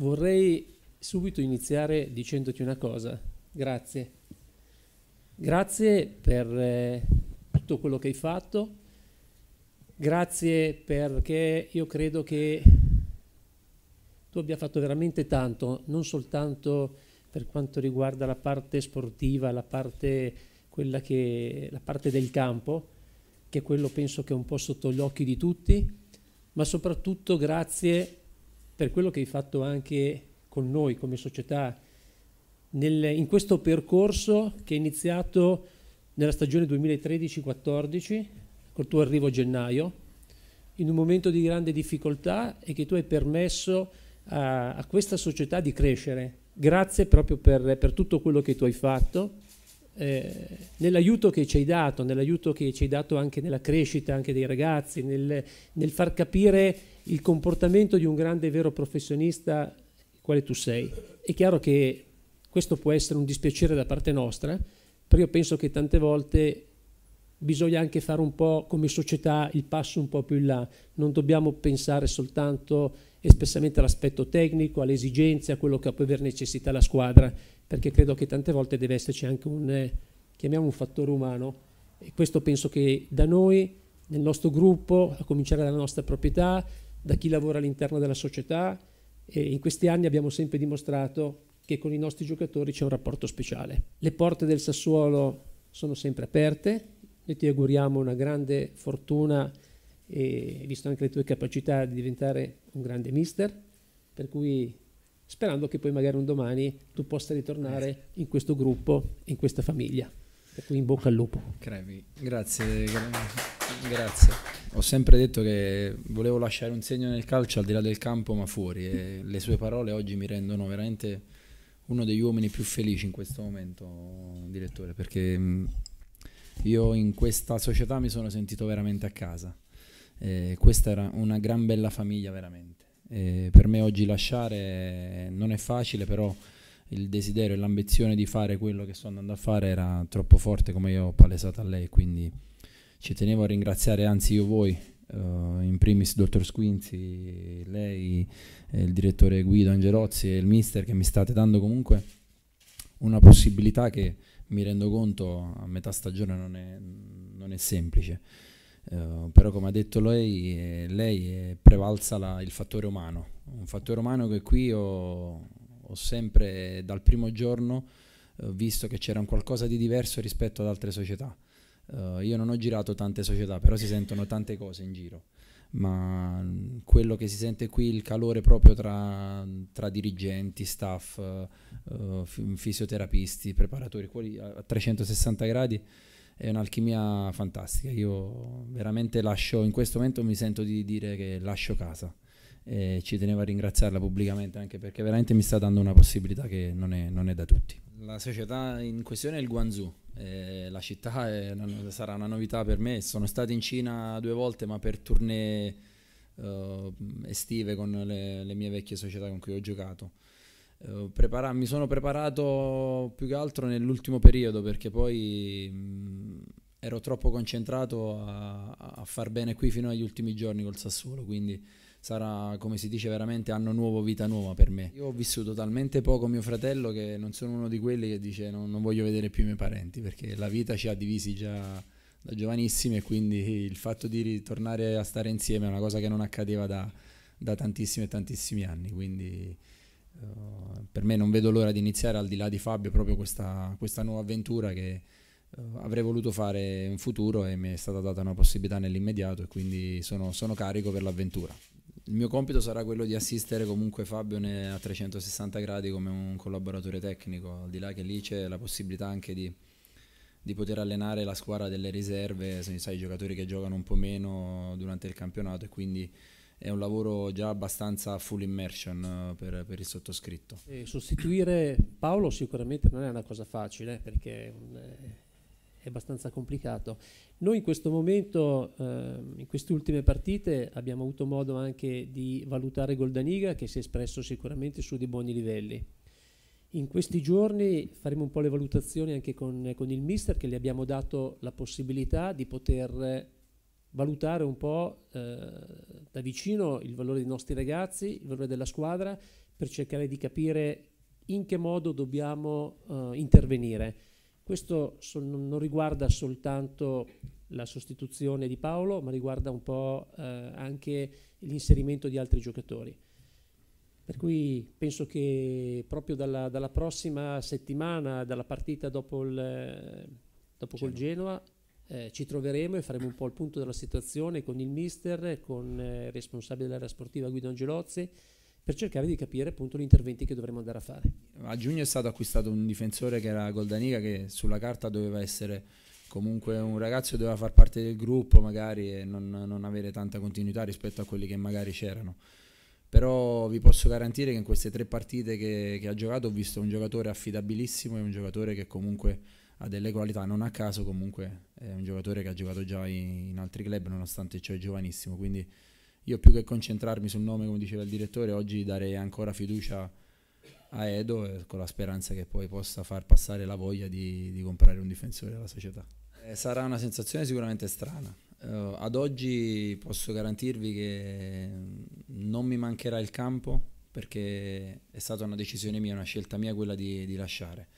Vorrei subito iniziare dicendoti una cosa. Grazie. Grazie per eh, tutto quello che hai fatto. Grazie perché io credo che tu abbia fatto veramente tanto, non soltanto per quanto riguarda la parte sportiva, la parte, che, la parte del campo, che quello penso che è un po' sotto gli occhi di tutti, ma soprattutto grazie per quello che hai fatto anche con noi come società nel, in questo percorso che è iniziato nella stagione 2013-14 col tuo arrivo a gennaio, in un momento di grande difficoltà e che tu hai permesso a, a questa società di crescere. Grazie proprio per, per tutto quello che tu hai fatto eh, nell'aiuto che ci hai dato, nell'aiuto che ci hai dato anche nella crescita anche dei ragazzi, nel, nel far capire il comportamento di un grande e vero professionista quale tu sei. È chiaro che questo può essere un dispiacere da parte nostra, però io penso che tante volte bisogna anche fare un po' come società il passo un po' più in là, non dobbiamo pensare soltanto espressamente all'aspetto tecnico, alle esigenze, a quello che può aver necessità la squadra, perché credo che tante volte deve esserci anche un, eh, chiamiamo un fattore umano e questo penso che da noi, nel nostro gruppo, a cominciare dalla nostra proprietà, da chi lavora all'interno della società e in questi anni abbiamo sempre dimostrato che con i nostri giocatori c'è un rapporto speciale. Le porte del Sassuolo sono sempre aperte, noi ti auguriamo una grande fortuna e visto anche le tue capacità di diventare un grande mister, per cui sperando che poi magari un domani tu possa ritornare in questo gruppo, in questa famiglia. Per cui in bocca al lupo. Crevi, grazie. grazie. Ho sempre detto che volevo lasciare un segno nel calcio al di là del campo ma fuori e le sue parole oggi mi rendono veramente uno degli uomini più felici in questo momento, direttore, perché io in questa società mi sono sentito veramente a casa. Eh, questa era una gran bella famiglia veramente. Eh, per me oggi lasciare non è facile, però il desiderio e l'ambizione di fare quello che sto andando a fare era troppo forte come io ho palesato a lei, quindi ci tenevo a ringraziare anzi io voi, eh, in primis dottor Squinzi, lei, eh, il direttore Guido Angelozzi e il mister che mi state dando comunque una possibilità che mi rendo conto a metà stagione non è, non è semplice. Uh, però come ha detto lei, eh, lei è eh, prevalsa la, il fattore umano, un fattore umano che qui ho, ho sempre dal primo giorno eh, visto che c'era un qualcosa di diverso rispetto ad altre società. Uh, io non ho girato tante società, però si sentono tante cose in giro ma quello che si sente qui, il calore proprio tra, tra dirigenti, staff, uh, fisioterapisti, preparatori, a 360 gradi, è un'alchimia fantastica. Io veramente lascio, in questo momento mi sento di dire che lascio casa. E ci tenevo a ringraziarla pubblicamente anche perché veramente mi sta dando una possibilità che non è, non è da tutti. La società in questione è il Guangzhou, eh, la città è, sarà una novità per me. Sono stato in Cina due volte, ma per tournée uh, estive con le, le, mie vecchie società con cui ho giocato. Uh, prepara- mi sono preparato più che altro nell'ultimo periodo perché poi mh, mm, ero troppo concentrato a, a far bene qui fino agli ultimi giorni col Sassuolo, quindi sarà, come si dice veramente, anno nuovo, vita nuova per me. Io ho vissuto talmente poco mio fratello che non sono uno di quelli che dice non, non voglio vedere più i miei parenti, perché la vita ci ha divisi già da giovanissimi e quindi il fatto di ritornare a stare insieme è una cosa che non accadeva da, da tantissimi e tantissimi anni, quindi uh, per me non vedo l'ora di iniziare al di là di Fabio proprio questa, questa nuova avventura che eh, avrei voluto fare in futuro e mi è stata data una possibilità nell'immediato e quindi sono, sono carico per l'avventura il mio compito sarà quello di assistere comunque Fabio a 360 gradi come un collaboratore tecnico, al di là che lì c'è la possibilità anche di, di, poter allenare la squadra delle riserve, sono i giocatori che giocano un po' meno durante il campionato e quindi è un lavoro già abbastanza full immersion eh, per, per il sottoscritto. E sostituire Paolo sicuramente non è una cosa facile eh, perché... Un, eh, è abbastanza complicato. Noi in questo momento, eh, in queste ultime partite, abbiamo avuto modo anche di valutare Goldaniga che si è espresso sicuramente su dei buoni livelli. In questi giorni faremo un po' le valutazioni anche con, con il mister che gli abbiamo dato la possibilità di poter valutare un po' eh, da vicino il valore dei nostri ragazzi, il valore della squadra, per cercare di capire in che modo dobbiamo eh, intervenire questo non riguarda soltanto la sostituzione di Paolo, ma riguarda un po' eh, anche l'inserimento di altri giocatori. Per cui penso che proprio dalla, dalla prossima settimana, dalla partita dopo, il, dopo Genoa. col Genoa, eh, ci troveremo e faremo un po' il punto della situazione con il mister, con eh, il responsabile dell'area sportiva Guido Angelozzi per cercare di capire appunto gli interventi che dovremmo andare a fare. A giugno è stato acquistato un difensore che era Goldaniga che sulla carta doveva essere comunque un ragazzo che doveva far parte del gruppo magari e non, non avere tanta continuità rispetto a quelli che magari c'erano però vi posso garantire che in queste tre partite che, che, ha giocato ho visto un giocatore affidabilissimo e un giocatore che comunque ha delle qualità, non a caso comunque è un giocatore che ha giocato già in, in altri club nonostante ciò è giovanissimo, quindi io più che concentrarmi sul nome, come diceva il direttore, oggi darei ancora fiducia a Edo eh, con la speranza che poi possa far passare la voglia di, di comprare un difensore alla società. Eh, sarà una sensazione sicuramente strana. Uh, ad oggi posso garantirvi che non mi mancherà il campo perché è stata una decisione mia, una scelta mia quella di, di lasciare.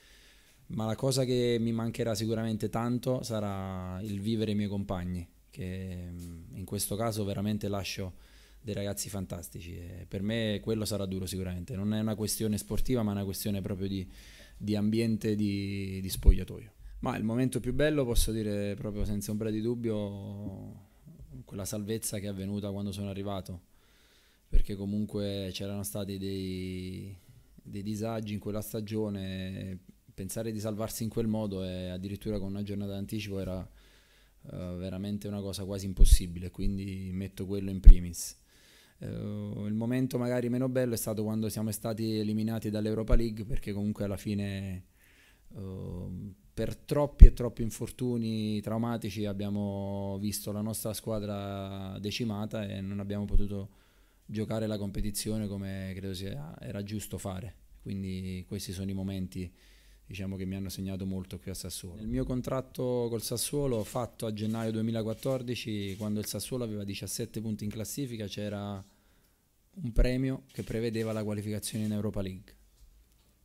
Ma la cosa che mi mancherà sicuramente tanto sarà il vivere i miei compagni, che mm, in questo caso veramente lascio dei ragazzi fantastici e per me quello sarà duro sicuramente, non è una questione sportiva ma è una questione proprio di, di ambiente, di, di spogliatoio. Ma il momento più bello posso dire proprio senza ombra di dubbio quella salvezza che è avvenuta quando sono arrivato, perché comunque c'erano stati dei, dei, disagi in quella stagione, pensare di salvarsi in quel modo e addirittura con una giornata d'anticipo era eh, veramente una cosa quasi impossibile, quindi metto quello in primis. Uh, il momento magari meno bello è stato quando siamo stati eliminati dall'Europa League perché comunque alla fine uh, per troppi e troppi infortuni traumatici abbiamo visto la nostra squadra decimata e non abbiamo potuto giocare la competizione come credo sia, era giusto fare. Quindi questi sono i momenti diciamo che mi hanno segnato molto qui a Sassuolo. Nel mio contratto col Sassuolo fatto a gennaio 2014, quando il Sassuolo aveva 17 punti in classifica, c'era un premio che prevedeva la qualificazione in Europa League.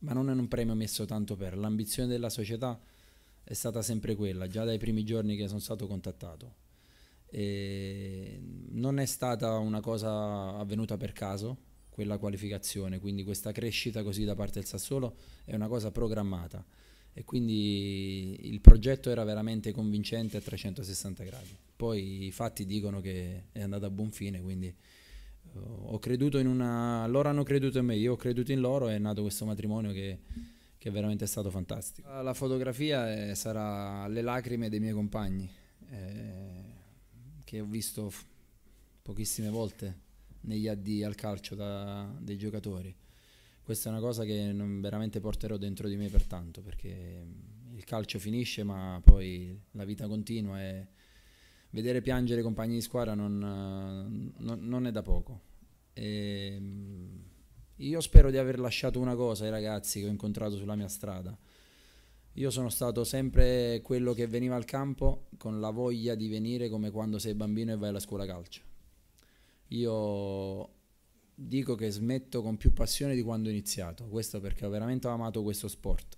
Ma non era un premio messo tanto per, l'ambizione della società è stata sempre quella, già dai primi giorni che sono stato contattato. E non è stata una cosa avvenuta per caso, quella qualificazione, quindi questa crescita così da parte del Sassuolo è una cosa programmata e quindi il progetto era veramente convincente a 360 gradi. Poi i fatti dicono che è andata a buon fine, quindi eh, ho creduto in una... loro hanno creduto in me, io ho creduto in loro e è nato questo matrimonio che, che è veramente stato fantastico. La fotografia è, eh, sarà le lacrime dei miei compagni, eh, che ho visto pochissime volte negli addi al calcio da, dei giocatori. Questa è una cosa che non veramente porterò dentro di me per tanto, perché mm, il calcio finisce ma poi la vita continua e vedere piangere i compagni di squadra non, mm, non, non è da poco. E ehm, io spero di aver lasciato una cosa ai ragazzi che ho incontrato sulla mia strada. Io sono stato sempre quello che veniva al campo con la voglia di venire come quando sei bambino e vai alla scuola calcio io dico che smetto con più passione di quando ho iniziato, questo perché ho veramente amato questo sport.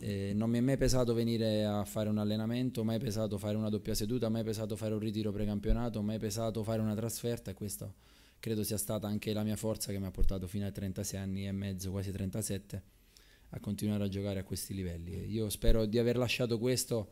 Eh, non mi è mai pesato venire a fare un allenamento, mai pesato fare una doppia seduta, mai pesato fare un ritiro precampionato, mai pesato fare una trasferta e questa credo sia stata anche la mia forza che mi ha portato fino ai 36 anni e mezzo, quasi 37, a continuare a giocare a questi livelli. Io spero di aver lasciato questo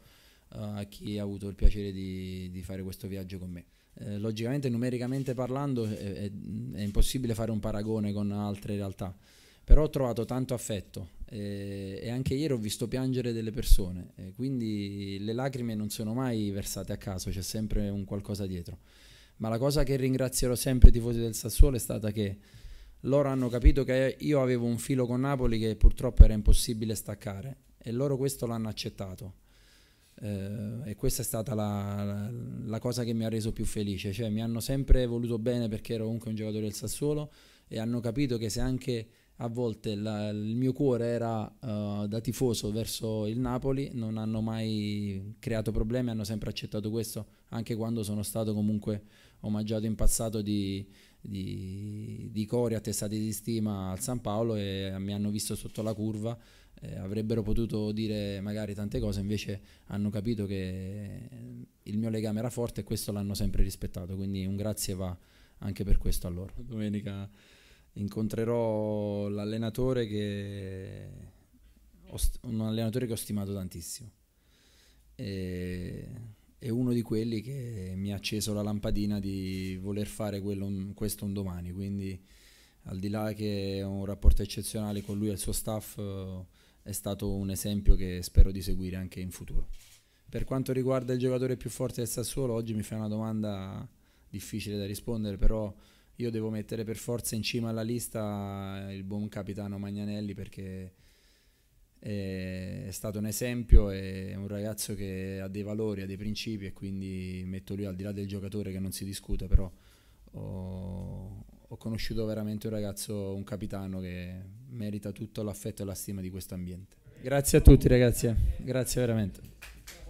eh, a chi ha avuto il piacere di, di fare questo viaggio con me. Eh, logicamente, numericamente parlando, è, è, è, impossibile fare un paragone con altre realtà, però ho trovato tanto affetto eh, e anche ieri ho visto piangere delle persone, eh, quindi le lacrime non sono mai versate a caso, c'è sempre un qualcosa dietro. Ma la cosa che ringrazierò sempre i tifosi del Sassuolo è stata che loro hanno capito che io avevo un filo con Napoli che purtroppo era impossibile staccare e loro questo l'hanno accettato eh, e questa è stata la, la, la, cosa che mi ha reso più felice, cioè mi hanno sempre voluto bene perché ero comunque un giocatore del Sassuolo e hanno capito che se anche a volte la, il mio cuore era uh, da tifoso verso il Napoli, non hanno mai creato problemi, hanno sempre accettato questo, anche quando sono stato comunque omaggiato in passato di, di, di cori attestati di stima al San Paolo e mi hanno visto sotto la curva eh, avrebbero potuto dire magari tante cose, invece hanno capito che eh, il mio legame era forte e questo l'hanno sempre rispettato, quindi un grazie va anche per questo a loro. Domenica incontrerò l'allenatore che un allenatore che ho stimato tantissimo. E è uno di quelli che mi ha acceso la lampadina di voler fare quello, questo un domani, quindi al di là che ho un rapporto eccezionale con lui e il suo staff, è stato un esempio che spero di seguire anche in futuro. Per quanto riguarda il giocatore più forte del Sassuolo, oggi mi fai una domanda difficile da rispondere, però io devo mettere per forza in cima alla lista eh, il buon capitano Magnanelli perché è stato un esempio, è un ragazzo che ha dei valori, ha dei principi e quindi metto lui al di là del giocatore che non si discute, però ho, ho conosciuto veramente un ragazzo, un capitano che merita tutto l'affetto e la stima di questo ambiente. Grazie a tutti ragazzi, eh. grazie veramente.